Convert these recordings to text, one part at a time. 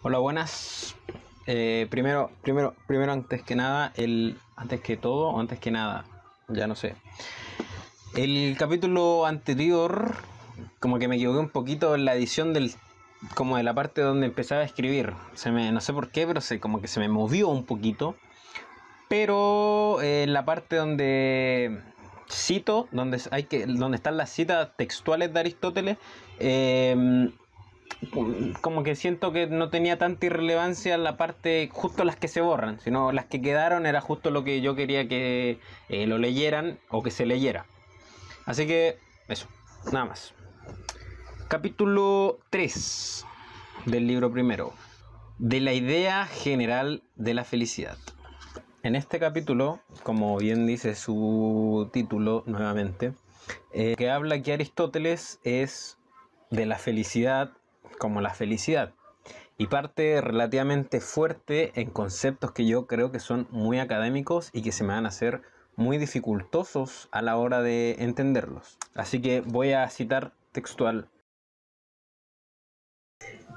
Hola, buenas. Eh, primero, primero, primero, antes que nada, el antes que todo antes que nada, ya no sé. El capítulo anterior, como que me equivoqué un poquito en la edición del, como de la parte donde empezaba a escribir. Se no sé por qué, pero se, como que se me movió un poquito. Pero eh, en la parte donde cito, donde hay que, donde están las citas textuales de Aristóteles. Eh, como que siento que no tenía tanta irrelevancia la parte, justo las que se borran, sino las que quedaron era justo lo que yo quería que eh, lo leyeran o que se leyera. Así que eso, nada más. Capítulo 3 del libro primero, de la idea general de la felicidad. En este capítulo, como bien dice su título nuevamente, eh, que habla que Aristóteles es de la felicidad como la felicidad. Y parte relativamente fuerte en conceptos que yo creo que son muy académicos y que se me van a hacer muy dificultosos a la hora de entenderlos. Así que voy a citar textual.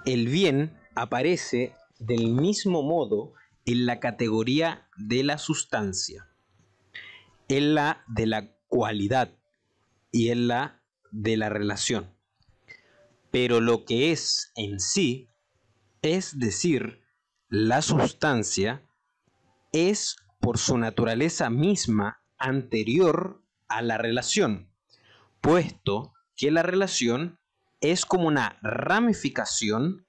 El bien aparece del mismo modo en la categoría de la sustancia, en la de la cualidad y en la de la relación pero lo que es en sí, es decir, la sustancia, es por su naturaleza misma anterior a la relación, puesto que la relación es como una ramificación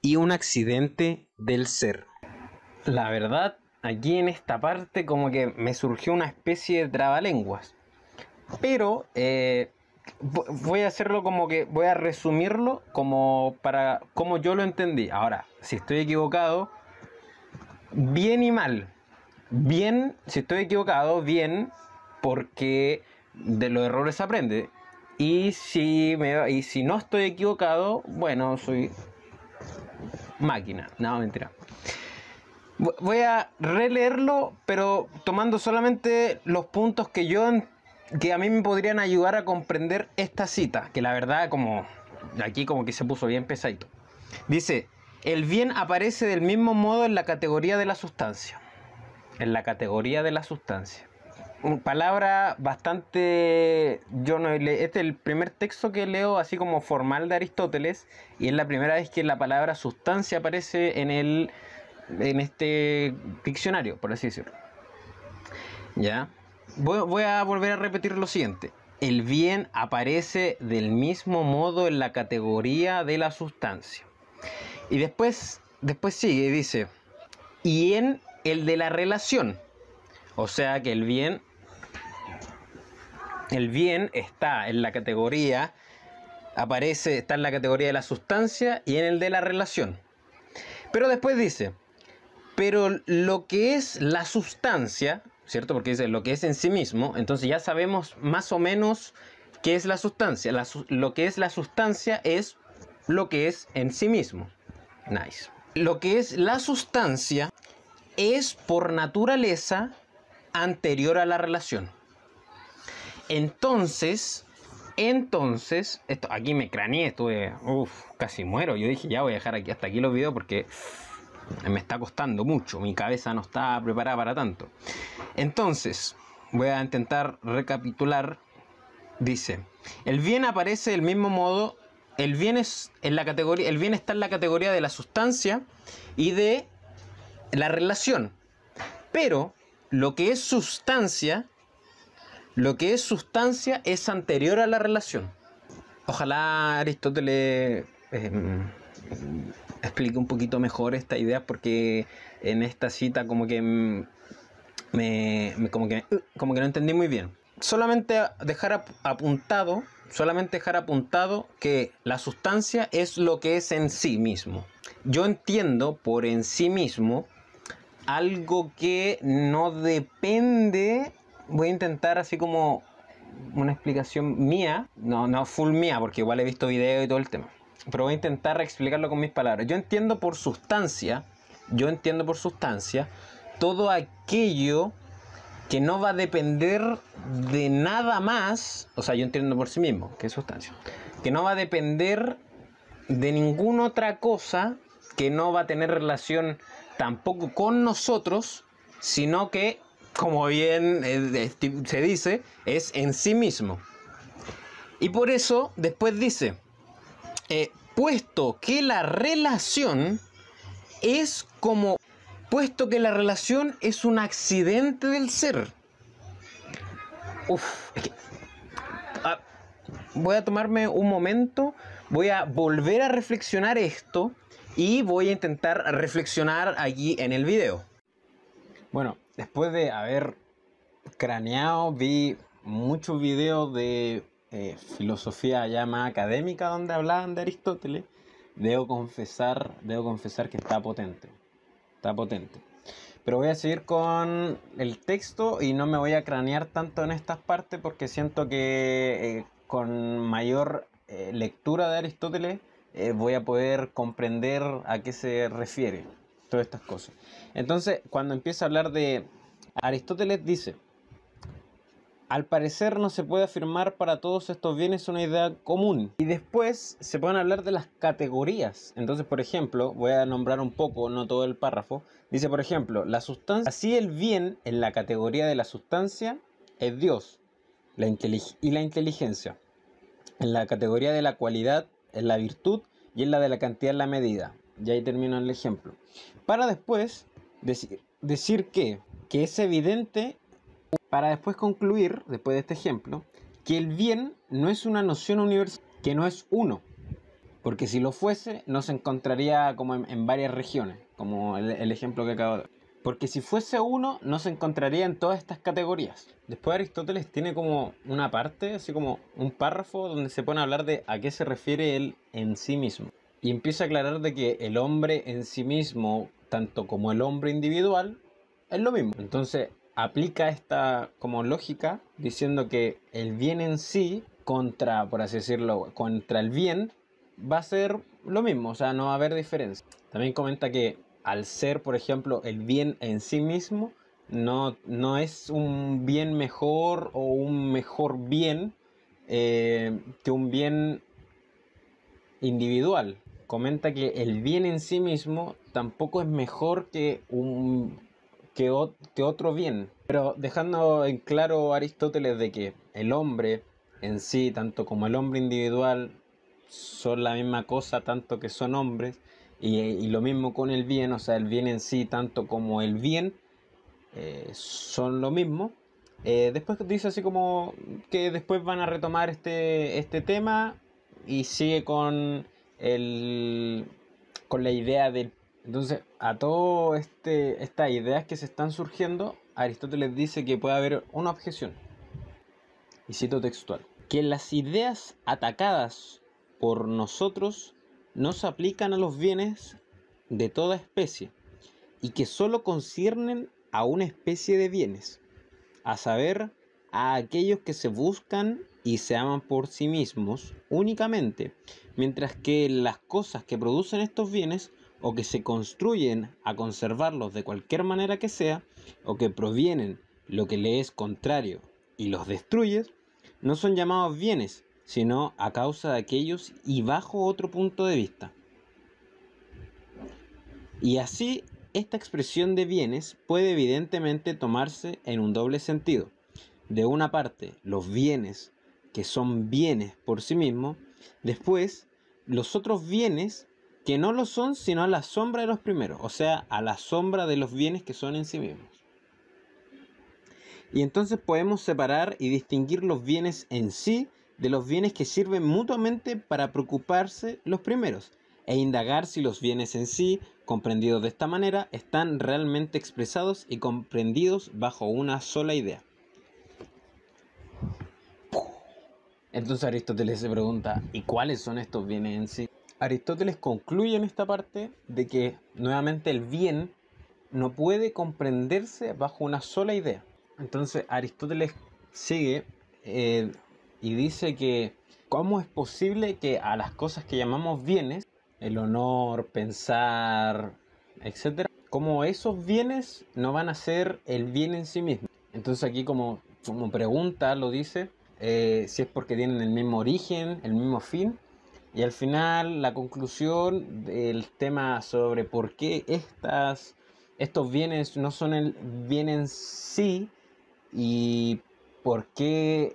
y un accidente del ser. La verdad, aquí en esta parte como que me surgió una especie de trabalenguas, pero eh, voy a hacerlo como que voy a resumirlo como para como yo lo entendí. Ahora, si estoy equivocado, bien y mal. Bien, si estoy equivocado, bien, porque de los errores se aprende. Y si, me, y si no estoy equivocado, bueno, soy máquina. Nada, mentira. Voy a releerlo, pero tomando solamente los puntos que yo que a mí me podrían ayudar a comprender esta cita, que la verdad como aquí como que se puso bien pesadito. Dice, el bien aparece del mismo modo en la categoría de la sustancia. En la categoría de la sustancia. Palabra bastante... Yo no le... Este es el primer texto que leo así como formal de Aristóteles y es la primera vez que la palabra sustancia aparece en, el... en este diccionario, por así decirlo. ¿Ya? voy, a volver a repetir lo siguiente. El bien aparece del mismo modo en la categoría de la sustancia. Y después, después sigue y dice, y en el de la relación. O sea que el bien, el bien está en la categoría, aparece, está en la categoría de la sustancia y en el de la relación. Pero después dice, pero lo que es la sustancia, ¿cierto? Porque dice lo que es en sí mismo, entonces ya sabemos más o menos qué es la sustancia. lo que es la sustancia es lo que es en sí mismo. Nice. Lo que es la sustancia es por naturaleza anterior a la relación. Entonces, entonces, esto, aquí me craneé, estuve, uff, casi muero. Yo dije, ya voy a dejar aquí, hasta aquí los videos porque me está costando mucho, mi cabeza no está preparada para tanto. Entonces, voy a intentar recapitular. Dice, el bien aparece del mismo modo, el bien, es en la categoría, el bien está en la categoría de la sustancia y de la relación. Pero lo que es sustancia, lo que es sustancia es anterior a la relación. Ojalá Aristóteles em, Explique un poquito mejor esta idea porque en esta cita como que me, como que no entendí muy bien. Solamente dejar apuntado, solamente dejar apuntado que la sustancia es lo que es en sí mismo. Yo entiendo por en sí mismo algo que no depende. Voy a intentar así como una explicación mía, no, no full mía, porque igual he visto videos y todo el tema pero voy a intentar explicarlo con mis palabras. Yo entiendo por sustancia, yo entiendo por sustancia todo aquello que no va a depender de nada más, o sea, yo entiendo por sí mismo, que es sustancia, que no va a depender de ninguna otra cosa que no va a tener relación tampoco con nosotros, sino que, como bien eh, se dice, es en sí mismo. Y por eso después dice, eh, puesto que la relación es como, puesto que la relación es un accidente del ser. Ah, voy a tomarme un momento, voy a volver a reflexionar esto y voy a intentar reflexionar allí en el video. Bueno, después de haber craneado, vi muchos videos de eh, filosofía ya más académica donde hablaban de Aristóteles, debo confesar, debo confesar que está potente. Está potente. Pero voy a seguir con el texto y no me voy a cranear tanto en estas partes porque siento que eh, con mayor eh, lectura de Aristóteles voy a poder comprender a qué se refiere todas estas cosas. Entonces, cuando empieza a hablar de Aristóteles dice, al parecer no se puede afirmar para todos estos bienes una idea común. Y después se pueden hablar de las categorías. Entonces, por ejemplo, voy a nombrar un poco, no todo el párrafo. Dice, por ejemplo, la sustancia, así el bien en la categoría de la sustancia es Dios la y la inteligencia. En la categoría de la cualidad es la virtud y en la de la cantidad la medida. Y ahí termino el ejemplo. Para después decir, decir que, que es evidente para después concluir, después de este ejemplo, que el bien no es una noción universal, que no es uno, porque si lo fuese no se encontraría como en, varias regiones, como el, ejemplo que acabo de dar. Porque si fuese uno, no se encontraría en todas estas categorías. Después Aristóteles tiene como una parte, así como un párrafo, donde se pone a hablar de a qué se refiere él en sí mismo. Y empieza a aclarar de que el hombre en sí mismo, tanto como el hombre individual, es lo mismo. Entonces, aplica esta como lógica diciendo que el bien en sí contra, por así decirlo, contra el bien va a ser lo mismo, o sea, no va a haber diferencia. También comenta que al ser, por ejemplo, el bien en sí mismo, no, no es un bien mejor o un mejor bien eh, que un bien individual. Comenta que el bien en sí mismo tampoco es mejor que un, que, otro bien. Pero dejando en claro Aristóteles de que el hombre en sí, tanto como el hombre individual, son la misma cosa, tanto que son hombres, y, lo mismo con el bien, o sea, el bien en sí, tanto como el bien, eh, son lo mismo. Eh, después dice así como que después van a retomar este, este tema y sigue con, el, con la idea del entonces, a todo este, estas ideas que se están surgiendo, Aristóteles dice que puede haber una objeción. Y cito textual: que las ideas atacadas por nosotros no se aplican a los bienes de toda especie y que solo conciernen a una especie de bienes, a saber, a aquellos que se buscan y se aman por sí mismos únicamente, mientras que las cosas que producen estos bienes o que se construyen a conservarlos de cualquier manera que sea, o que provienen lo que le es contrario y los destruyes, no son llamados bienes, sino a causa de aquellos y bajo otro punto de vista. Y así, esta expresión de bienes puede evidentemente tomarse en un doble sentido. De una parte, los bienes, que son bienes por sí mismos, después, los otros bienes que no lo son sino a la sombra de los primeros, o sea, a la sombra de los bienes que son en sí mismos. Y entonces podemos separar y distinguir los bienes en sí de los bienes que sirven mutuamente para preocuparse los primeros e indagar si los bienes en sí, comprendidos de esta manera, están realmente expresados y comprendidos bajo una sola idea. Entonces Aristóteles se pregunta, ¿y cuáles son estos bienes en sí? Aristóteles concluye en esta parte de que nuevamente el bien no puede comprenderse bajo una sola idea. Entonces Aristóteles sigue eh, y dice que cómo es posible que a las cosas que llamamos bienes, el honor, pensar, etc., cómo esos bienes no van a ser el bien en sí mismo. Entonces aquí como, como pregunta lo dice, eh, si es porque tienen el mismo origen, el mismo fin, y al final, la conclusión del tema sobre por qué estas, estos bienes no son el bien en sí y por qué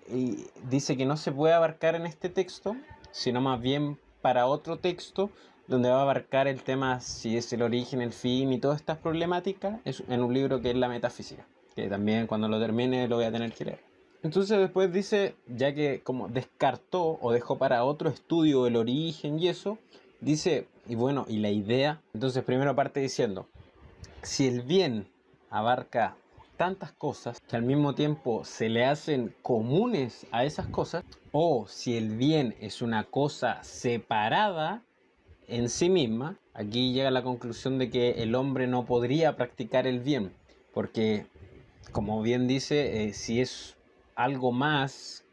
dice que no se puede abarcar en este texto, sino más bien para otro texto donde va a abarcar el tema si es el origen, el fin y todas estas problemáticas es en un libro que es La Metafísica, que también cuando lo termine lo voy a tener que leer. Entonces después dice, ya que como descartó o dejó para otro estudio el origen y eso, dice, y bueno, y la idea, entonces primero parte diciendo, si el bien abarca tantas cosas que al mismo tiempo se le hacen comunes a esas cosas, o si el bien es una cosa separada en sí misma, aquí llega la conclusión de que el hombre no podría practicar el bien, porque como bien dice, eh, si es algo más,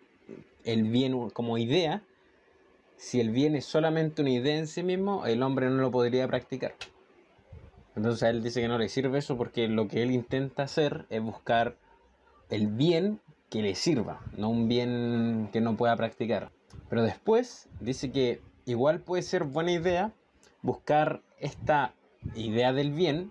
el bien como idea, si el bien es solamente una idea en sí mismo, el hombre no lo podría practicar. Entonces él dice que no le sirve eso porque lo que él intenta hacer es buscar el bien que le sirva, no un bien que no pueda practicar. Pero después dice que igual puede ser buena idea buscar esta idea del bien,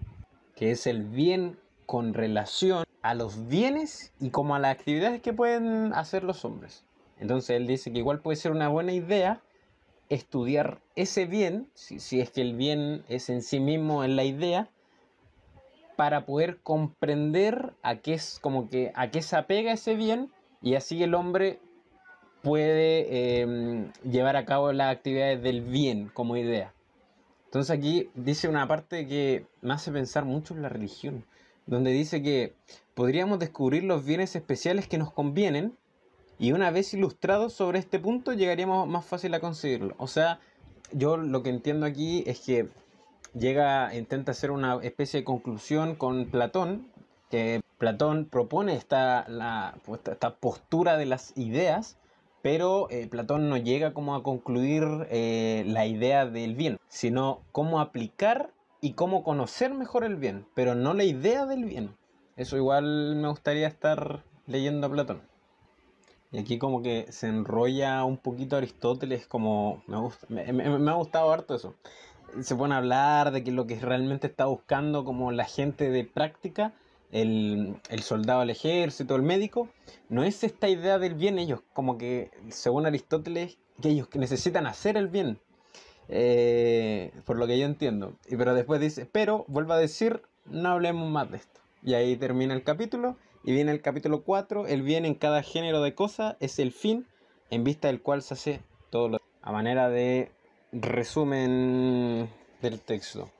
que es el bien con relación a los bienes y como a las actividades que pueden hacer los hombres. Entonces él dice que igual puede ser una buena idea estudiar ese bien, si, es que el bien es en sí mismo en la idea, para poder comprender a qué es como que a qué se apega ese bien y así el hombre puede em, llevar a cabo las actividades del bien como idea. Entonces aquí dice una parte que me hace pensar mucho en la religión, donde dice que podríamos descubrir los bienes especiales que nos convienen y una vez ilustrados sobre este punto llegaríamos más fácil a conseguirlo. O sea, yo lo que entiendo aquí es que llega, intenta hacer una especie de conclusión con Platón, que Platón propone esta, pues, esta postura de las ideas, pero eh, Platón no llega como a concluir eh, la idea del bien, sino cómo aplicar y cómo conocer mejor el bien, pero no la idea del bien. Eso igual me gustaría estar leyendo a Platón. Y aquí como que se enrolla un poquito Aristóteles, como me, ha gustado harto eso. Se pone a hablar de que lo que realmente está buscando como la gente de práctica, el, soldado, el ejército, el médico, no es esta idea del bien ellos, como que según Aristóteles, que ellos que necesitan hacer el bien, eh, por lo que yo entiendo. Y pero después dice, pero vuelvo a decir, no hablemos más de esto. Y ahí termina el capítulo. Y viene el capítulo 4, el bien en cada género de cosa es el fin en vista del cual se hace todo lo... A manera de resumen del texto.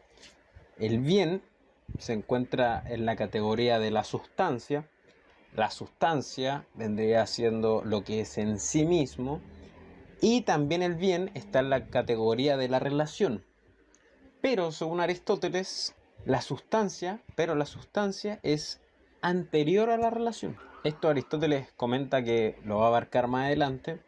El bien se encuentra en la categoría de la sustancia. La sustancia vendría siendo lo que es en sí mismo. Y también el bien está en la categoría de la relación. Pero según Aristóteles, la sustancia, pero la sustancia es anterior a la relación. Esto Aristóteles comenta que lo va a abarcar más adelante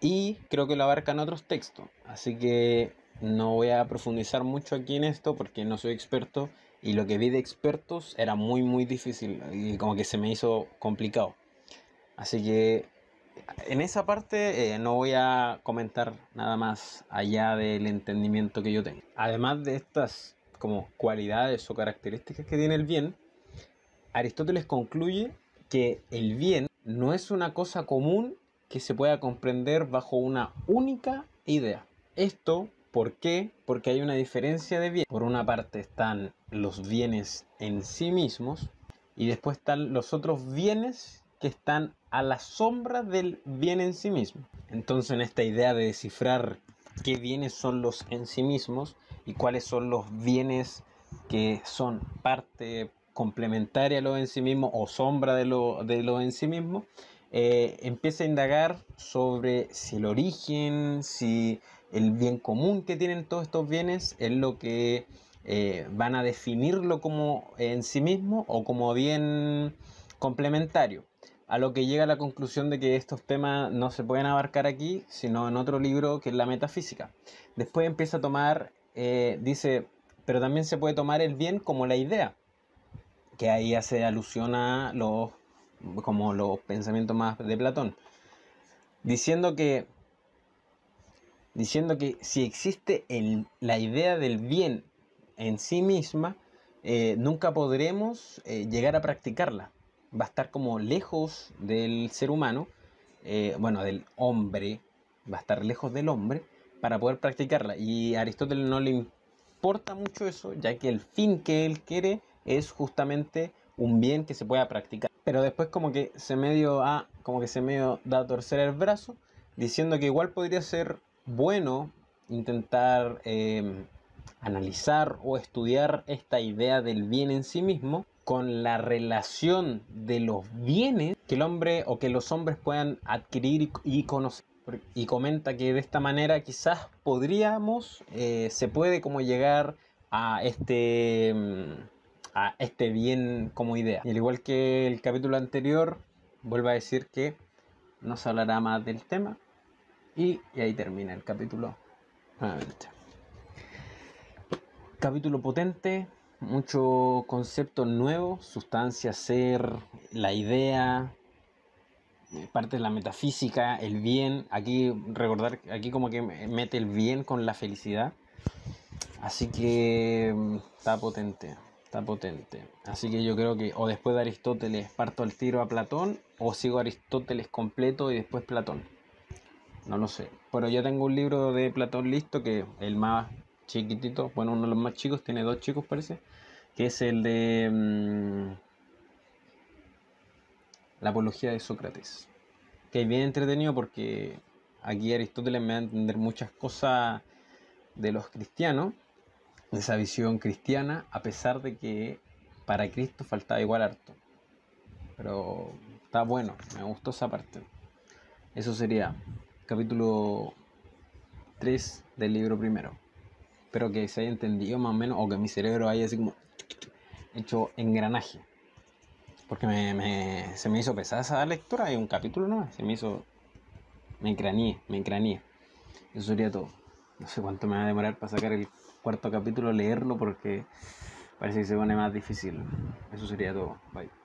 y creo que lo abarcan otros textos. Así que no voy a profundizar mucho aquí en esto porque no soy experto y lo que vi de expertos era muy muy difícil y como que se me hizo complicado. Así que en esa parte eh, no voy a comentar nada más allá del entendimiento que yo tengo. Además de estas como cualidades o características que tiene el bien, Aristóteles concluye que el bien no es una cosa común que se pueda comprender bajo una única idea. Esto, ¿por qué? Porque hay una diferencia de bien. Por una parte están los bienes en sí mismos y después están los otros bienes que están a la sombra del bien en sí mismo. Entonces en esta idea de descifrar qué bienes son los en sí mismos, y cuáles son los bienes que son parte complementaria a lo en sí mismo o sombra de lo, de lo en sí mismo, eh, empieza a indagar sobre si el origen, si el bien común que tienen todos estos bienes es lo que eh, van a definirlo como en sí mismo o como bien complementario. A lo que llega a la conclusión de que estos temas no se pueden abarcar aquí, sino en otro libro que es la metafísica. Después empieza a tomar eh, dice, pero también se puede tomar el bien como la idea, que ahí hace alusión a los, como los pensamientos más de Platón, diciendo que, diciendo que si existe la idea del bien en sí misma, eh, nunca podremos eh, llegar a practicarla. Va a estar como lejos del ser humano, bueno, del hombre, va a estar lejos del hombre, para poder practicarla. Y Aristóteles no le importa mucho eso, ya que el fin que él quiere es justamente un bien que se pueda practicar. Pero después como que se medio a, como que se da a torcer el brazo, diciendo que igual podría ser bueno intentar em, analizar o estudiar esta idea del bien en sí mismo con la relación de los bienes que el hombre o que los hombres puedan adquirir y conocer y comenta que de esta manera quizás podríamos, eh, se puede como llegar a este, mm, a este bien como idea. Y al igual que el capítulo anterior, vuelvo a decir que no se hablará más del tema y, ahí termina el capítulo Capítulo potente, mucho concepto nuevo, sustancia, ser, la idea, eh, parte de la metafísica, el bien, aquí recordar, aquí como que mete el bien con la felicidad. Así que mm, está potente, está potente. Así que yo creo que o después de Aristóteles parto el tiro a Platón o sigo Aristóteles completo y después Platón. No lo sé. Pero yo tengo un libro de Platón listo que el más chiquitito, bueno, uno de los más chicos, tiene dos chicos parece, que es el de... Mm, la apología de Sócrates, que es bien entretenido porque aquí Aristóteles me va a entender muchas cosas de los cristianos, de esa visión cristiana, a pesar de que para Cristo faltaba igual harto. Pero está bueno, me gustó esa parte. Eso sería capítulo 3 del libro primero. Espero que se haya entendido más o menos, o que mi cerebro haya así como hecho engranaje. Porque me, se me hizo pesada esa lectura, hay un capítulo no, se me hizo. Me encraní, me encraní, Eso sería todo. No sé cuánto me va a demorar para sacar el cuarto capítulo, leerlo, porque parece que se pone más difícil. Eso sería todo. Bye.